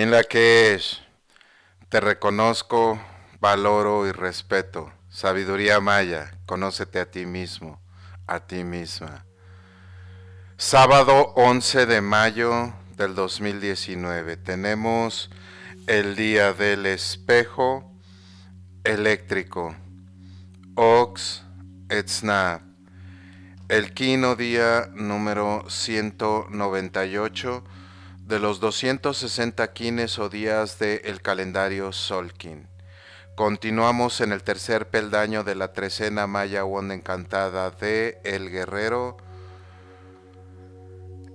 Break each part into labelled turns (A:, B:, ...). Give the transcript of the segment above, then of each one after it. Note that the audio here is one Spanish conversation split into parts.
A: en la que es, te reconozco, valoro y respeto. Sabiduría maya, conócete a ti mismo, a ti misma. Sábado 11 de mayo del 2019 tenemos el día del espejo eléctrico, Ox Snap, el quino día número 198 de los 260 quines o días del calendario Solkin. Continuamos en el tercer peldaño de la trecena maya onda encantada de El Guerrero.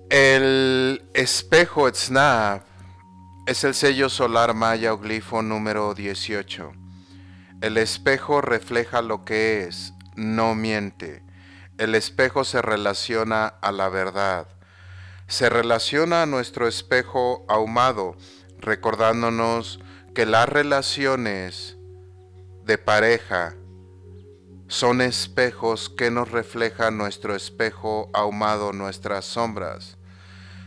A: El espejo Snap es el sello solar maya o glifo número 18. El espejo refleja lo que es, no miente. El espejo se relaciona a la verdad se relaciona a nuestro espejo ahumado, recordándonos que las relaciones de pareja son espejos que nos reflejan nuestro espejo ahumado, nuestras sombras.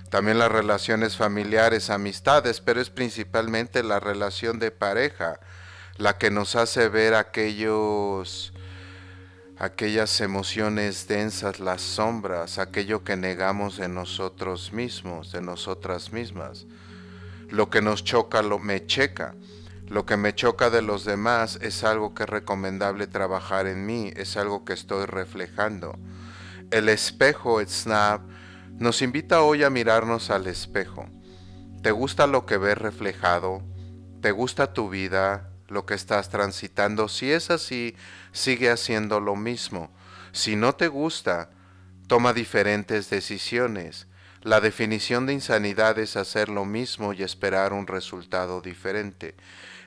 A: También las relaciones familiares, amistades, pero es principalmente la relación de pareja la que nos hace ver aquellos aquellas emociones densas, las sombras, aquello que negamos de nosotros mismos, de nosotras mismas. Lo que nos choca lo me checa. Lo que me choca de los demás es algo que es recomendable trabajar en mí, es algo que estoy reflejando. El espejo Snap nos invita hoy a mirarnos al espejo. ¿Te gusta lo que ves reflejado? ¿Te gusta tu vida? lo que estás transitando. Si es así, sigue haciendo lo mismo. Si no te gusta, toma diferentes decisiones. La definición de insanidad es hacer lo mismo y esperar un resultado diferente.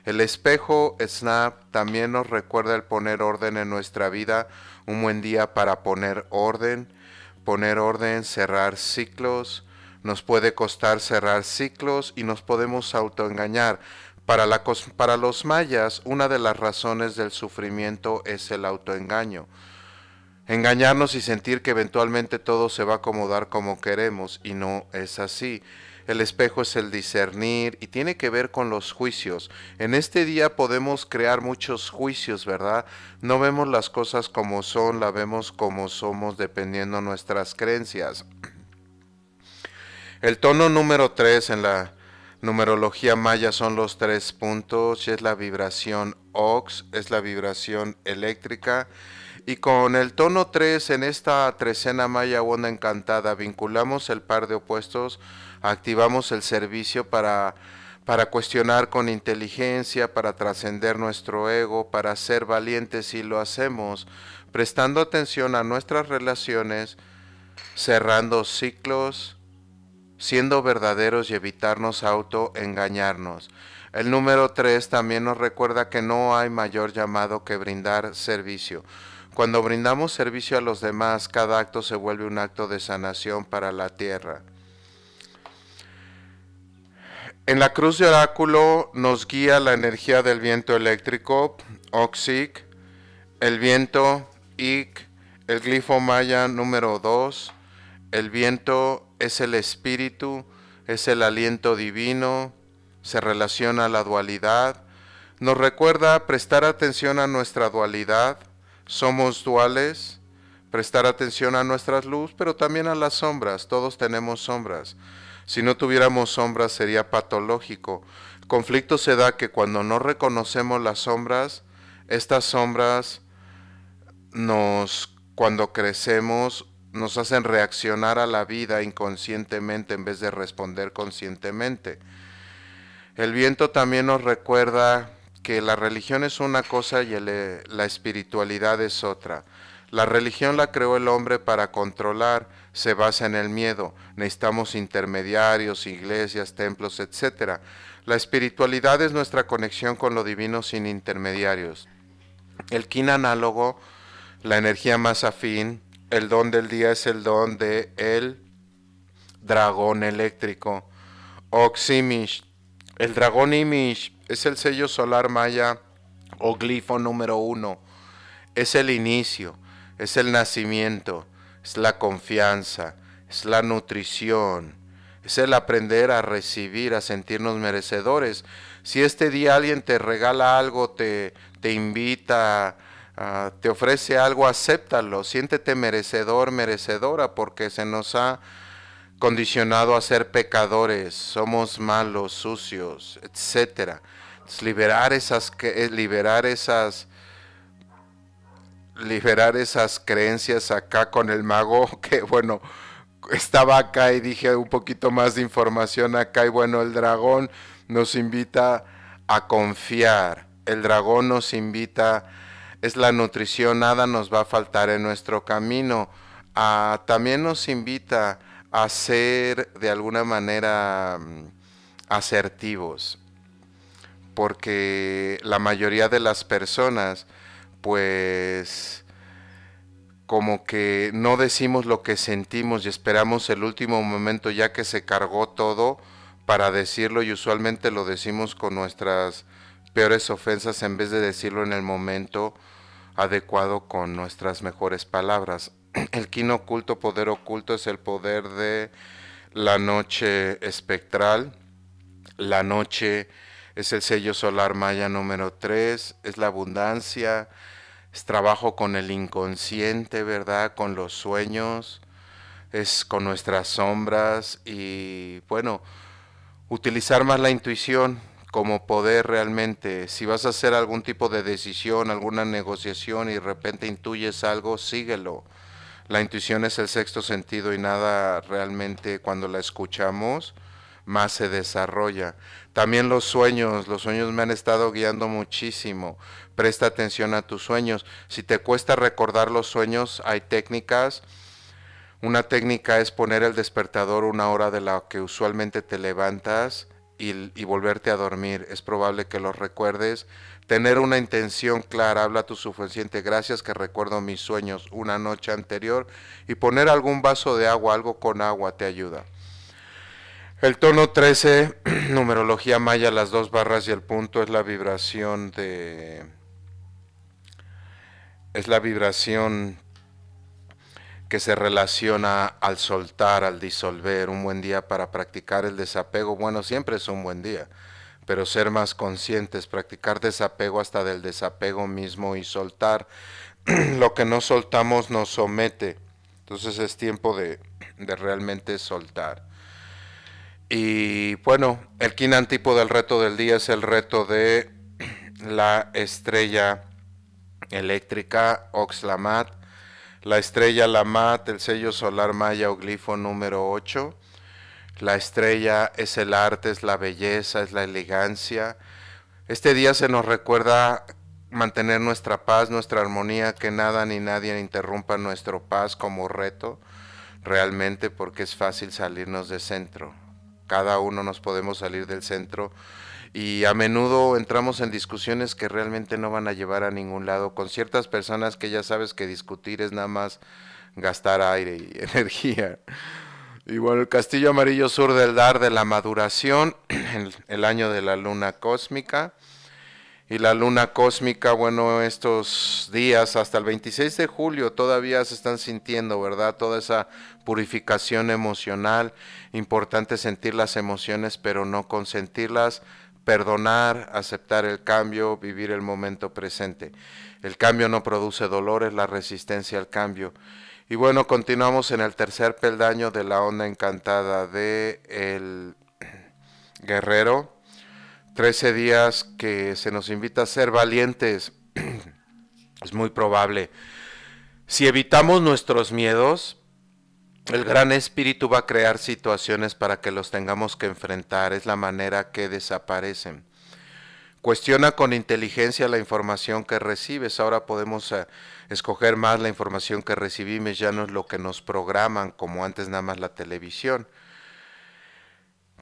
A: El espejo Snap también nos recuerda el poner orden en nuestra vida, un buen día para poner orden, poner orden, cerrar ciclos, nos puede costar cerrar ciclos y nos podemos autoengañar, para, los mayas, una de las razones del sufrimiento es el autoengaño. Engañarnos y sentir que eventualmente todo se va a acomodar como queremos, y no es así. El espejo es el discernir y tiene que ver con los juicios. En este día podemos crear muchos juicios, ¿verdad? No vemos las cosas como son, la vemos como somos dependiendo nuestras creencias. El tono número 3 en la Numerología maya son los tres puntos, es la vibración ox, es la vibración eléctrica. Y con el tono 3 en esta trecena maya onda encantada vinculamos el par de opuestos, activamos el servicio para, para cuestionar con inteligencia, para trascender nuestro ego, para ser valientes y lo hacemos, prestando atención a nuestras relaciones, cerrando ciclos, siendo verdaderos y evitarnos autoengañarnos. El número 3 también nos recuerda que no hay mayor llamado que brindar servicio. Cuando brindamos servicio a los demás, cada acto se vuelve un acto de sanación para la tierra. En la cruz de oráculo nos guía la energía del viento eléctrico, Oxic, el viento, Ic, el glifo maya número 2, el viento es el espíritu, es el aliento divino, se relaciona a la dualidad, nos recuerda prestar atención a nuestra dualidad, somos duales, prestar atención a nuestras luz, pero también a las sombras, todos tenemos sombras. Si no tuviéramos sombras sería patológico. conflicto se da que cuando no reconocemos las sombras, estas sombras nos cuando crecemos nos hacen reaccionar a la vida inconscientemente en vez de responder conscientemente. El viento también nos recuerda que la religión es una cosa y eh, la espiritualidad es otra. La religión la creó el hombre para controlar, se basa en el miedo. Necesitamos intermediarios, iglesias, templos, etc. La espiritualidad es nuestra conexión con lo divino sin intermediarios. El kin análogo, la energía más afín, el don del día es el don de el dragón eléctrico. Oximish. El dragón Imish es el sello solar maya o glifo número uno. Es el inicio, es el nacimiento, es la confianza, es la nutrición, es el aprender a recibir, a sentirnos merecedores. Si este día alguien te regala algo, te, te invita Ah, te ofrece algo, acéptalo, siéntete merecedor, merecedora, porque se nos ha condicionado a ser pecadores, somos malos, sucios, etcétera. liberar esas, eh, liberar esas, liberar esas creencias acá con el mago, que bueno, estaba acá y dije un poquito más de información acá y bueno, el dragón nos invita a confiar, el dragón nos invita a es la nutrición, nada nos va a faltar en nuestro camino. Ah, también nos invita a ser de alguna manera mm, asertivos, porque la mayoría de las personas, pues, como que no decimos lo que sentimos y esperamos el último momento ya que se cargó todo para decirlo y usualmente lo decimos con nuestras peores ofensas en vez de decirlo en el momento adecuado con nuestras mejores palabras. El quino oculto, poder oculto, es el poder de la noche espectral. La noche es el sello solar maya número 3, es la abundancia, es trabajo con el inconsciente, ¿verdad? Con los sueños, es con nuestras sombras y bueno, utilizar más la intuición, como poder realmente, si vas a hacer algún tipo de decisión, alguna negociación y de repente intuyes algo, síguelo. La intuición es el sexto sentido y nada realmente cuando la escuchamos más se desarrolla. También los sueños, los sueños me han estado guiando muchísimo. Presta atención a tus sueños. Si te cuesta recordar los sueños, hay técnicas. Una técnica es poner el despertador una hora de la que usualmente te levantas y, volverte a dormir. Es probable que lo recuerdes. Tener una intención clara, habla tu suficiente, gracias que recuerdo mis sueños una noche anterior. Y poner algún vaso de agua, algo con agua, te ayuda. El tono 13, numerología maya, las dos barras y el punto es la vibración de... Es la vibración que se relaciona al soltar, al disolver, un buen día para practicar el desapego, bueno, siempre es un buen día, pero ser más conscientes, practicar desapego hasta del desapego mismo y soltar lo que no soltamos nos somete. Entonces es tiempo de, realmente soltar. Y bueno, el quinantipo del reto del día es el reto de la estrella eléctrica Oxlamat la estrella Lamat, el sello solar maya o glifo número 8. La estrella es el arte, es la belleza, es la elegancia. Este día se nos recuerda mantener nuestra paz, nuestra armonía, que nada ni nadie interrumpa nuestro paz como reto, realmente porque es fácil salirnos de centro. Cada uno nos podemos salir del centro y a menudo entramos en discusiones que realmente no van a llevar a ningún lado con ciertas personas que ya sabes que discutir es nada más gastar aire y energía. Y bueno, el castillo amarillo sur del dar de la maduración, el, el año de la luna cósmica. Y la luna cósmica, bueno, estos días hasta el 26 de julio todavía se están sintiendo, ¿verdad? Toda esa purificación emocional. Importante sentir las emociones, pero no consentirlas perdonar, aceptar el cambio, vivir el momento presente. El cambio no produce dolores, la resistencia al cambio. Y bueno, continuamos en el tercer peldaño de la onda encantada de el guerrero. Trece días que se nos invita a ser valientes. es muy probable. Si evitamos nuestros miedos, el gran espíritu va a crear situaciones para que los tengamos que enfrentar, es la manera que desaparecen. Cuestiona con inteligencia la información que recibes. Ahora podemos eh, escoger más la información que recibimos, ya no es lo que nos programan como antes nada más la televisión.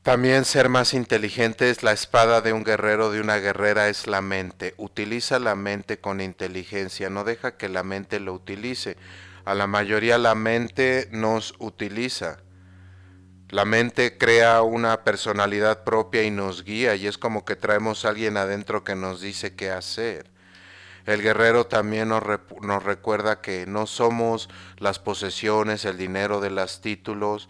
A: También ser más inteligente es la espada de un guerrero, de una guerrera es la mente. Utiliza la mente con inteligencia, no deja que la mente lo utilice. A la mayoría la mente nos utiliza. La mente crea una personalidad propia y nos guía y es como que traemos a alguien adentro que nos dice qué hacer. El guerrero también nos, recuerda que no somos las posesiones, el dinero de los títulos.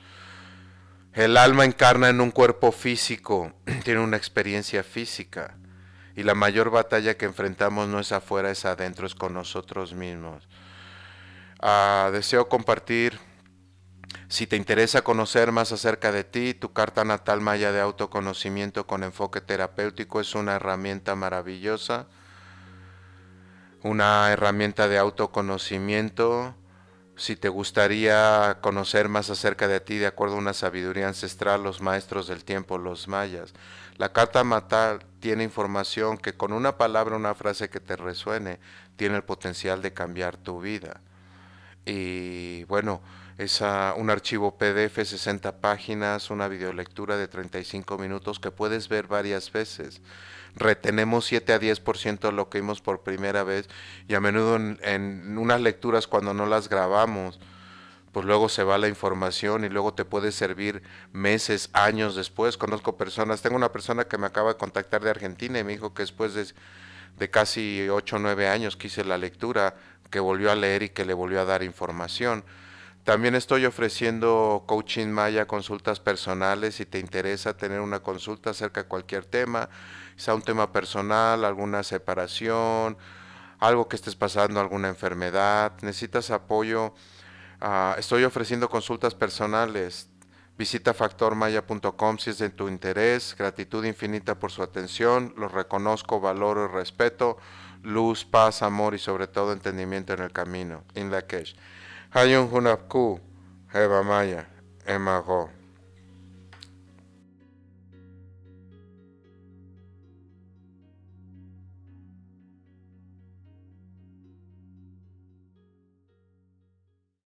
A: El alma encarna en un cuerpo físico, tiene una experiencia física. Y la mayor batalla que enfrentamos no es afuera, es adentro, es con nosotros mismos. Ah, deseo compartir, si te interesa conocer más acerca de ti, tu carta natal maya de autoconocimiento con enfoque terapéutico es una herramienta maravillosa, una herramienta de autoconocimiento. Si te gustaría conocer más acerca de ti, de acuerdo a una sabiduría ancestral, los maestros del tiempo, los mayas, la carta natal tiene información que con una palabra, una frase que te resuene, tiene el potencial de cambiar tu vida y bueno, es un archivo PDF, 60 páginas, una videolectura de 35 minutos que puedes ver varias veces. Retenemos 7 a 10% de lo que vimos por primera vez y a menudo en, unas lecturas cuando no las grabamos, pues luego se va la información y luego te puede servir meses, años después. Conozco personas, tengo una persona que me acaba de contactar de Argentina y me dijo que después de, de casi 8 o 9 años que hice la lectura, que volvió a leer y que le volvió a dar información. También estoy ofreciendo coaching Maya, consultas personales, si te interesa tener una consulta acerca de cualquier tema, sea un tema personal, alguna separación, algo que estés pasando, alguna enfermedad, necesitas apoyo. Ah, estoy ofreciendo consultas personales, Visita factormaya.com si es de tu interés. Gratitud infinita por su atención. Los reconozco, valoro y respeto. Luz, paz, amor y sobre todo entendimiento en el camino. In la Hayun Hunapku, Eva Maya, Emago.